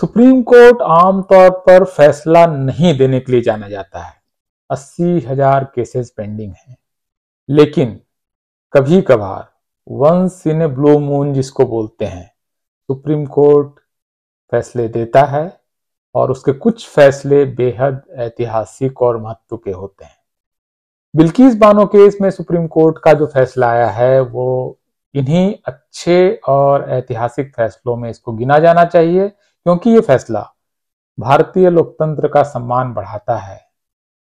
Supreme court आमतौर पर फैसला नहीं देने के लिए जाना जाता है अस्सी हजार केसेस पेंडिंग हैं लेकिन कभी कभार once in a blue moon जिसको बोलते हैं सुप्रीम कोर्ट फैसले देता है और उसके कुछ फैसले बेहद ऐतिहासिक और महत्व के होते हैं बिल्किस बानो केस में सुप्रीम कोर्ट का जो फैसला आया है वो इन्हीं अच्छे और ऐतिहासिक फैसलों में इसको गिना जाना चाहिए क्योंकि ये फैसला भारतीय लोकतंत्र का सम्मान बढ़ाता है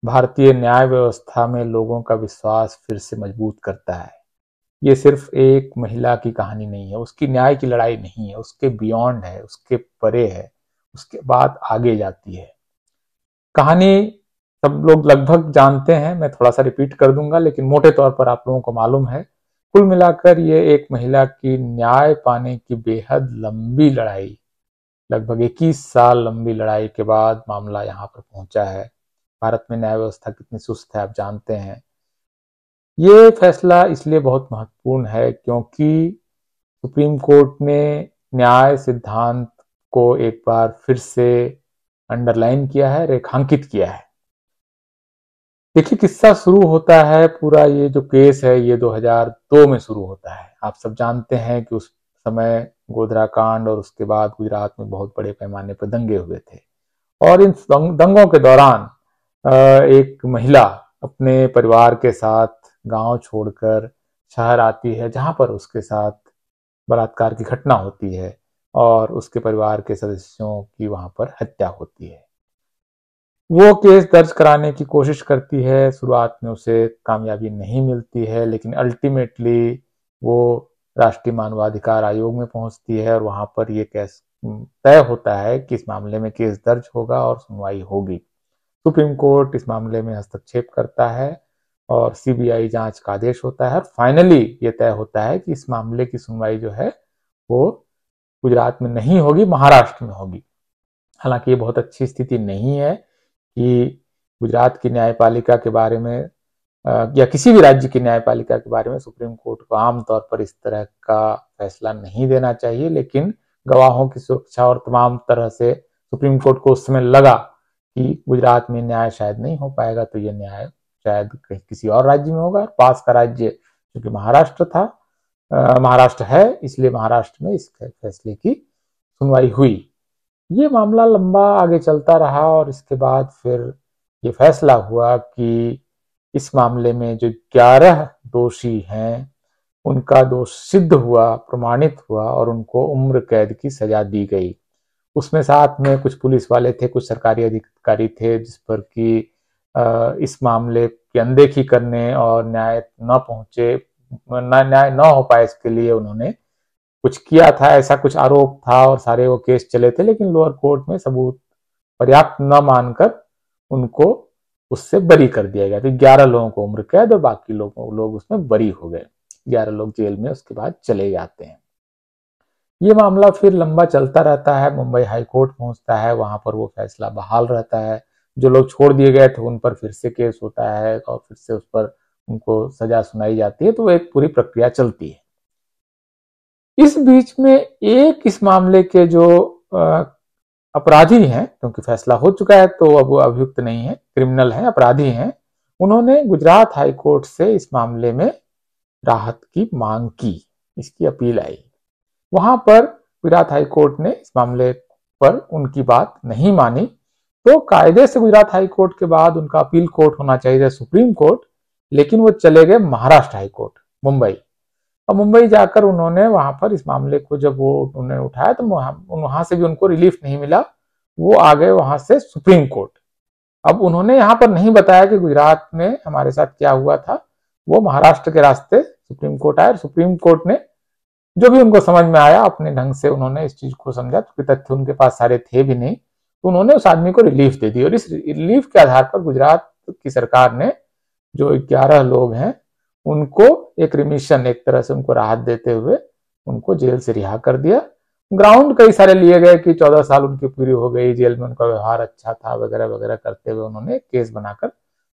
भारतीय न्याय व्यवस्था में लोगों का विश्वास फिर से मजबूत करता है ये सिर्फ एक महिला की कहानी नहीं है उसकी न्याय की लड़ाई नहीं है उसके बियॉन्ड है उसके परे है उसके बाद आगे जाती है कहानी सब लोग लगभग जानते हैं मैं थोड़ा सा रिपीट कर दूंगा लेकिन मोटे तौर पर आप लोगों को मालूम है कुल मिलाकर ये एक महिला की न्याय पाने की बेहद लंबी लड़ाई लगभग 21 साल लंबी लड़ाई के बाद मामला यहाँ पर पहुंचा है भारत में न्याय व्यवस्था कितनी सुस्त है आप जानते हैं ये फैसला इसलिए बहुत महत्वपूर्ण है क्योंकि सुप्रीम कोर्ट ने न्याय सिद्धांत को एक बार फिर से अंडरलाइन किया है रेखांकित किया है देखिए किस्सा शुरू होता है पूरा ये जो केस है ये 2002 में शुरू होता है आप सब जानते हैं कि उस समय गोधरा कांड और उसके बाद गुजरात में बहुत बड़े पैमाने पर दंगे हुए थे और इन दंगों के दौरान एक महिला अपने परिवार के साथ गांव छोड़कर शहर आती है जहां पर उसके साथ बलात्कार की घटना होती है और उसके परिवार के सदस्यों की वहां पर हत्या होती है वो केस दर्ज कराने की कोशिश करती है शुरुआत में उसे कामयाबी नहीं मिलती है लेकिन अल्टीमेटली वो राष्ट्रीय मानवाधिकार आयोग में पहुंचती है और वहां पर ये केस तय होता है कि इस मामले में केस दर्ज होगा और सुनवाई होगी सुप्रीम कोर्ट इस मामले में हस्तक्षेप करता है और सीबीआई जांच का आदेश होता है और फाइनली ये तय होता है कि इस मामले की सुनवाई जो है वो गुजरात में नहीं होगी महाराष्ट्र में होगी हालांकि ये बहुत अच्छी स्थिति नहीं है कि गुजरात की न्यायपालिका के बारे में या किसी भी राज्य की न्यायपालिका के बारे में सुप्रीम कोर्ट को आमतौर पर इस तरह का फैसला नहीं देना चाहिए लेकिन गवाहों की सुरक्षा और तमाम तरह से सुप्रीम कोर्ट को उस समय लगा कि गुजरात में न्याय शायद नहीं हो पाएगा तो ये न्याय शायद किसी और राज्य में होगा पास का राज्य क्योंकि महाराष्ट्र था महाराष्ट्र है इसलिए महाराष्ट्र में इस फैसले की सुनवाई हुई ये मामला लंबा आगे चलता रहा और इसके बाद फिर ये फैसला हुआ कि इस मामले में जो ग्यारह दोषी हैं उनका दोष सिद्ध हुआ प्रमाणित हुआ और उनको उम्र कैद की सजा दी गई उसमें साथ में कुछ पुलिस वाले थे कुछ सरकारी अधिकारी थे जिस पर कि इस मामले की अनदेखी करने और न्याय न पहुंचे न्याय न हो पाए इसके लिए उन्होंने कुछ किया था ऐसा कुछ आरोप था और सारे वो केस चले थे लेकिन लोअर कोर्ट में सबूत पर्याप्त न मानकर उनको उससे बरी कर दिया गया तो ग्यारह लोगों को उम्र कैद और बाकी लोगों लोग उसमें बरी हो गए ग्यारह लोग जेल में उसके बाद चले जाते हैं ये मामला फिर लंबा चलता रहता है मुंबई हाई कोर्ट पहुंचता है वहां पर वो फैसला बहाल रहता है जो लोग छोड़ दिए गए थे उन पर फिर से केस होता है और फिर से उस पर उनको सजा सुनाई जाती है तो एक पूरी प्रक्रिया चलती है इस बीच में एक इस मामले के जो अपराधी हैं क्योंकि फैसला हो चुका है तो अब वो अभियुक्त नहीं है क्रिमिनल है अपराधी हैं उन्होंने गुजरात हाई कोर्ट से इस मामले में राहत की मांग की इसकी अपील आई वहां पर गुजरात हाई कोर्ट ने इस मामले पर उनकी बात नहीं मानी तो कायदे से गुजरात हाई कोर्ट के बाद उनका अपील कोर्ट होना चाहिए सुप्रीम कोर्ट लेकिन वो चले गए महाराष्ट्र हाई कोर्ट मुंबई और मुंबई जाकर उन्होंने वहां पर इस मामले को जब वो उन्होंने उठाया तो वहां वहां से भी उनको रिलीफ नहीं मिला वो आ गए वहां से सुप्रीम कोर्ट अब उन्होंने यहाँ पर नहीं बताया कि गुजरात में हमारे साथ क्या हुआ था वो महाराष्ट्र के रास्ते सुप्रीम कोर्ट आए और सुप्रीम कोर्ट ने जो भी उनको समझ में आया अपने ढंग से उन्होंने इस चीज को समझा क्योंकि तथ्य उनके पास सारे थे भी नहीं तो उन्होंने उस आदमी को रिलीफ दे दी और इस रिलीफ के आधार पर गुजरात की सरकार ने जो ग्यारह लोग हैं उनको एक रिमिशन एक तरह से उनको राहत देते हुए उनको जेल से रिहा कर दिया ग्राउंड कई सारे लिए गए कि चौदह साल उनकी पूरी हो गई जेल में उनका व्यवहार अच्छा था वगैरह वगैरह करते हुए उन्होंने केस बनाकर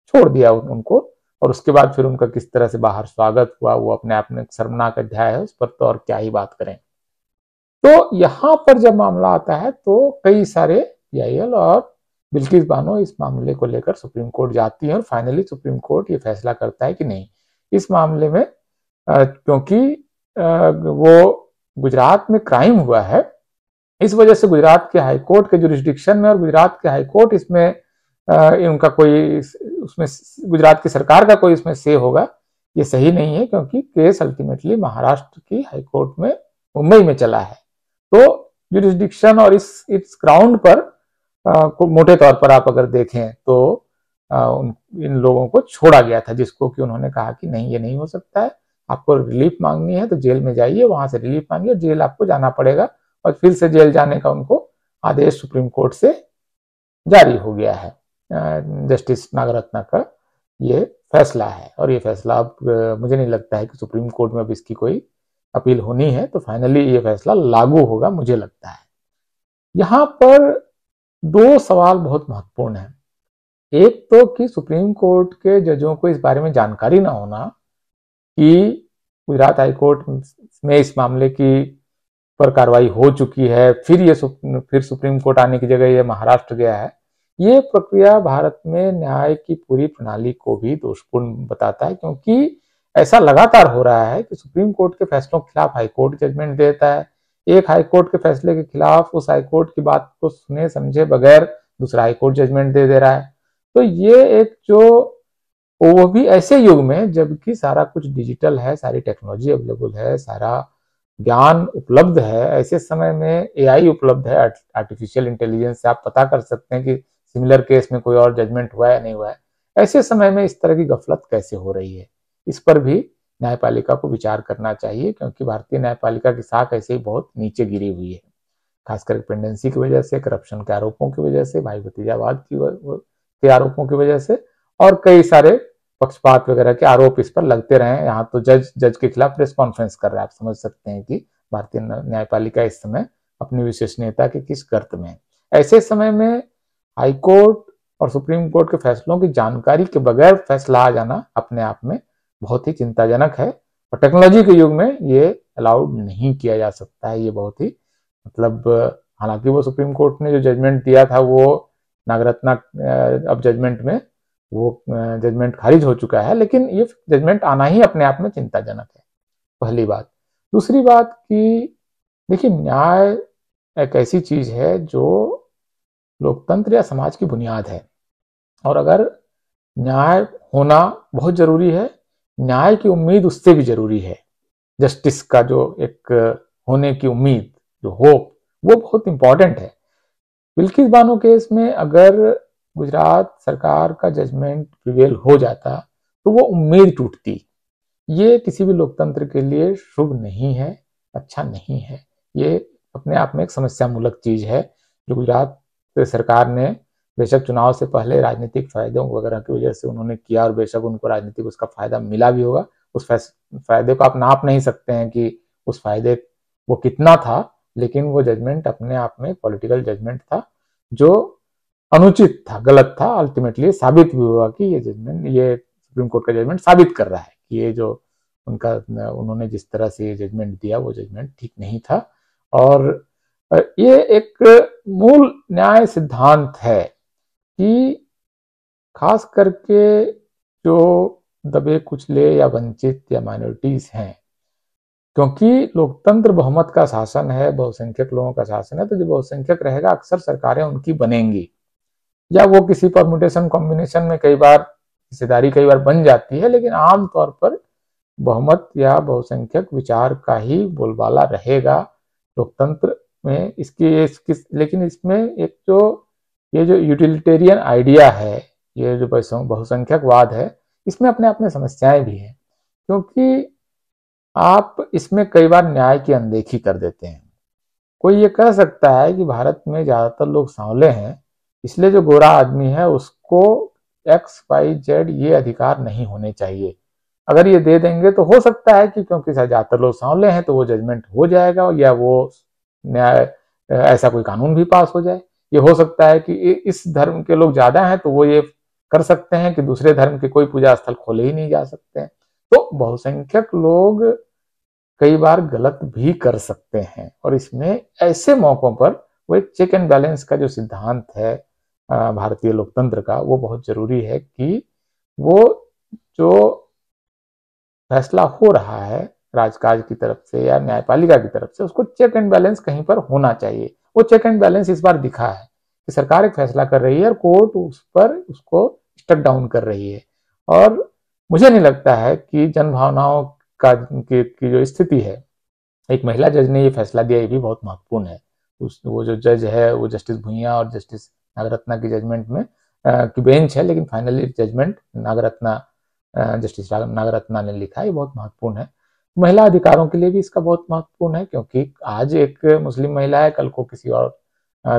छोड़ दिया उन, उनको और उसके बाद फिर उनका किस तरह से बाहर स्वागत हुआ वो अपने आप में शर्मनाक अध्याय है उस पर तो और क्या ही बात करें तो यहाँ पर जब मामला आता है तो कई सारे पी e और बिल्किस बानो इस मामले को लेकर सुप्रीम कोर्ट जाती है और फाइनली सुप्रीम कोर्ट ये फैसला करता है कि नहीं इस मामले में क्योंकि वो गुजरात में क्राइम हुआ है इस वजह से गुजरात के कोर्ट के जुरिस्डिक्शन में और गुजरात के कोर्ट इसमें उनका कोई उसमें गुजरात की सरकार का कोई इसमें से होगा ये सही नहीं है क्योंकि केस अल्टीमेटली महाराष्ट्र की हाईकोर्ट में मुंबई में चला है तो जुरिस्डिक्शन और इस इट्स ग्राउंड पर आ, मोटे तौर पर आप अगर देखें तो उन इन लोगों को छोड़ा गया था जिसको कि उन्होंने कहा कि नहीं ये नहीं हो सकता है आपको रिलीफ मांगनी है तो जेल में जाइए वहां से रिलीफ मांगिए और जेल आपको जाना पड़ेगा और फिर से जेल जाने का उनको आदेश सुप्रीम कोर्ट से जारी हो गया है जस्टिस नागरत्न का ये फैसला है और ये फैसला अब मुझे नहीं लगता है कि सुप्रीम कोर्ट में अब इसकी कोई अपील होनी है तो फाइनली ये फैसला लागू होगा मुझे लगता है यहाँ पर दो सवाल बहुत महत्वपूर्ण है एक तो कि सुप्रीम कोर्ट के जजों को इस बारे में जानकारी ना होना कि गुजरात हाईकोर्ट में इस मामले की पर कार्रवाई हो चुकी है फिर ये सुप, फिर सुप्रीम कोर्ट आने की जगह ये महाराष्ट्र गया है ये प्रक्रिया भारत में न्याय की पूरी प्रणाली को भी दोषपूर्ण बताता है क्योंकि ऐसा लगातार हो रहा है कि सुप्रीम कोर्ट के फैसलों के खिलाफ हाईकोर्ट जजमेंट देता है एक हाईकोर्ट के फैसले के खिलाफ उस हाईकोर्ट की बात को सुने समझे बगैर दूसरा हाईकोर्ट जजमेंट दे दे रहा है तो ये एक जो वो भी ऐसे युग में जबकि सारा कुछ डिजिटल है सारी टेक्नोलॉजी अवेलेबल है सारा ज्ञान उपलब्ध है ऐसे समय में एआई उपलब्ध है आर्टिफिशियल इंटेलिजेंस से आप पता कर सकते हैं कि सिमिलर केस में कोई और जजमेंट हुआ या नहीं हुआ है ऐसे समय में इस तरह की गफलत कैसे हो रही है इस पर भी न्यायपालिका को विचार करना चाहिए क्योंकि भारतीय न्यायपालिका की साख ऐसे ही बहुत नीचे गिरी हुई है खासकर पेंडेंसी की वजह से करप्शन के आरोपों की वजह से भाई भतीजावाद की के आरोपों की वजह से और कई सारे पक्षपात वगैरह के आरोप इस पर लगते रहे यहाँ तो जज जज के खिलाफ प्रेस कॉन्फ्रेंस कर रहे हैं आप समझ सकते हैं कि भारतीय न्यायपालिका इस समय अपनी विश्वसनीयता के किस गर्त में ऐसे समय में हाईकोर्ट और सुप्रीम कोर्ट के फैसलों की जानकारी के बगैर फैसला आ जाना अपने आप में बहुत ही चिंताजनक है और टेक्नोलॉजी के युग में ये अलाउड नहीं किया जा सकता है ये बहुत ही मतलब हालांकि वो सुप्रीम कोर्ट ने जो जजमेंट दिया था वो नागरत्ना अब जजमेंट में वो जजमेंट खारिज हो चुका है लेकिन ये जजमेंट आना ही अपने आप में चिंताजनक है पहली बात दूसरी बात कि देखिए न्याय एक ऐसी चीज है जो लोकतंत्र या समाज की बुनियाद है और अगर न्याय होना बहुत जरूरी है न्याय की उम्मीद उससे भी जरूरी है जस्टिस का जो एक होने की उम्मीद जो होप वो बहुत इंपॉर्टेंट है बिल्किस बानो केस में अगर गुजरात सरकार का जजमेंट प्रिवेल हो जाता तो वो उम्मीद टूटती ये किसी भी लोकतंत्र के लिए शुभ नहीं है अच्छा नहीं है ये अपने आप में एक समस्यामूलक चीज है जो गुजरात सरकार ने बेशक चुनाव से पहले राजनीतिक फायदों वगैरह की वजह से उन्होंने किया और बेशक उनको राजनीतिक उसका फायदा मिला भी होगा उस फायदे को आप नाप नहीं सकते हैं कि उस फायदे वो कितना था लेकिन वो जजमेंट अपने आप में पॉलिटिकल जजमेंट था जो अनुचित था गलत था अल्टीमेटली साबित भी हुआ कि ये जजमेंट ये सुप्रीम कोर्ट का जजमेंट साबित कर रहा है कि ये जो उनका उन्होंने जिस तरह से ये जजमेंट दिया वो जजमेंट ठीक नहीं था और ये एक मूल न्याय सिद्धांत है कि खास करके जो दबे कुचले या वंचित या माइनॉरिटीज हैं क्योंकि लोकतंत्र बहुमत का शासन है बहुसंख्यक लोगों का शासन है तो जो बहुसंख्यक रहेगा अक्सर सरकारें उनकी बनेंगी या वो किसी परमुटेशन कॉम्बिनेशन में कई बार हिस्सेदारी कई बार बन जाती है लेकिन आमतौर पर बहुमत या बहुसंख्यक विचार का ही बोलबाला रहेगा लोकतंत्र में इसकी इसकी लेकिन इसमें एक जो ये जो यूटिलिटेरियन आइडिया है ये जो बहुसंख्यकवाद है इसमें अपने अपने समस्याएं भी हैं क्योंकि आप इसमें कई बार न्याय की अनदेखी कर देते हैं कोई ये कह सकता है कि भारत में ज़्यादातर लोग सांवले हैं इसलिए जो गोरा आदमी है उसको एक्स वाई जेड ये अधिकार नहीं होने चाहिए अगर ये दे देंगे तो हो सकता है कि क्योंकि ज़्यादातर लोग सांवले हैं तो वो जजमेंट हो जाएगा या वो न्याय ऐसा कोई कानून भी पास हो जाए ये हो सकता है कि इस धर्म के लोग ज़्यादा हैं तो वो ये कर सकते हैं कि दूसरे धर्म के कोई पूजा स्थल खोले ही नहीं जा सकते हैं तो बहुसंख्यक लोग कई बार गलत भी कर सकते हैं और इसमें ऐसे मौकों पर वो एक चेक एंड बैलेंस का जो सिद्धांत है भारतीय लोकतंत्र का वो बहुत जरूरी है कि वो जो फैसला हो रहा है राजकाज की तरफ से या न्यायपालिका की तरफ से उसको चेक एंड बैलेंस कहीं पर होना चाहिए वो चेक एंड बैलेंस इस बार दिखा है कि सरकार एक फैसला कर रही है और कोर्ट उस पर उसको स्टक डाउन कर रही है और मुझे नहीं लगता है कि जनभावनाओं का की, की जो स्थिति है एक महिला जज ने ये फैसला दिया ये भी बहुत महत्वपूर्ण है उस वो जो जज है वो जस्टिस भुइया और जस्टिस नागरत्ना की जजमेंट में आ, की बेंच है लेकिन finally judgment Nagarathna justice Nagarathna ने लिखा ये बहुत महत्वपूर्ण है महिला अधिकारों के लिए भी इसका बहुत महत्वपूर्ण है क्योंकि आज एक मुस्लिम महिला है कल को किसी और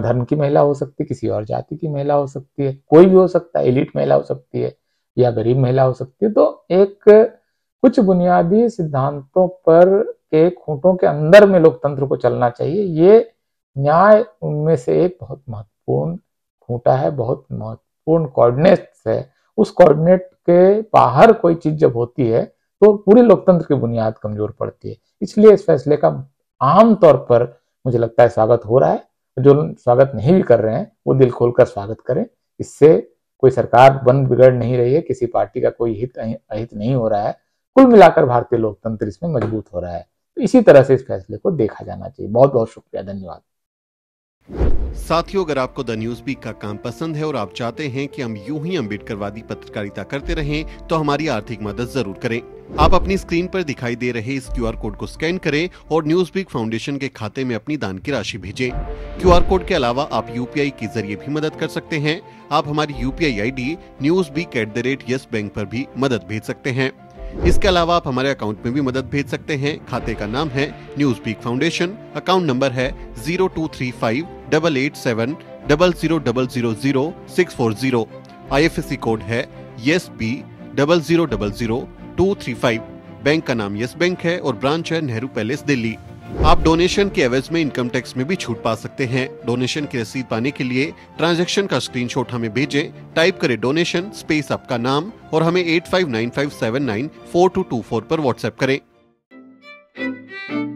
धर्म की महिला हो सकती है किसी और जाति की महिला हो सकती है कोई भी हो सकता है एलिट महिला हो सकती है या गरीब महिला हो सकती है तो एक कुछ बुनियादी सिद्धांतों पर के खूंटों के अंदर में लोकतंत्र को चलना चाहिए ये न्याय उनमें से एक बहुत महत्वपूर्ण खूंटा है बहुत महत्वपूर्ण कोऑर्डिनेट है उस कोऑर्डिनेट के बाहर कोई चीज जब होती है तो पूरे लोकतंत्र की बुनियाद कमजोर पड़ती है इसलिए इस फैसले का आम तौर पर मुझे लगता है स्वागत हो रहा है जो स्वागत नहीं भी कर रहे हैं वो दिल खोलकर स्वागत करें इससे कोई सरकार बन बिगड़ नहीं रही है किसी पार्टी का कोई हित अहित नहीं हो रहा है कुल मिलाकर भारतीय लोकतंत्र इसमें मजबूत हो रहा है तो इसी तरह से इस फैसले को देखा जाना चाहिए बहुत बहुत शुक्रिया धन्यवाद साथियों अगर आपको द न्यूज बीक का काम पसंद है और आप चाहते हैं कि हम यूं ही अम्बेडकरवादी पत्रकारिता करते रहें तो हमारी आर्थिक मदद जरूर करें आप अपनी स्क्रीन पर दिखाई दे रहे इस क्यूआर कोड को स्कैन करें और न्यूज बिग फाउंडेशन के खाते में अपनी दान की राशि भेजें। क्यूआर कोड के अलावा आप यूपीआई के जरिए भी मदद कर सकते हैं आप हमारी UPI ID news big at the rate yes bank आरोप भी मदद भेज सकते हैं इसके अलावा आप हमारे अकाउंट में भी मदद भेज सकते हैं खाते का नाम है news big foundation account number है zero two three five double eight seven double zero double zero zero six four zero I F S C code है yes B double zero double zero two three five bank का नाम yes bank है और branch है Nehru palace Delhi आप donation के एवज में इनकम टैक्स में भी छूट पा सकते हैं डोनेशन की रसीद पाने के लिए ट्रांजैक्शन का स्क्रीनशॉट हमें भेजें, टाइप करें डोनेशन स्पेस आपका नाम और हमें 8595794224 पर व्हाट्सएप करें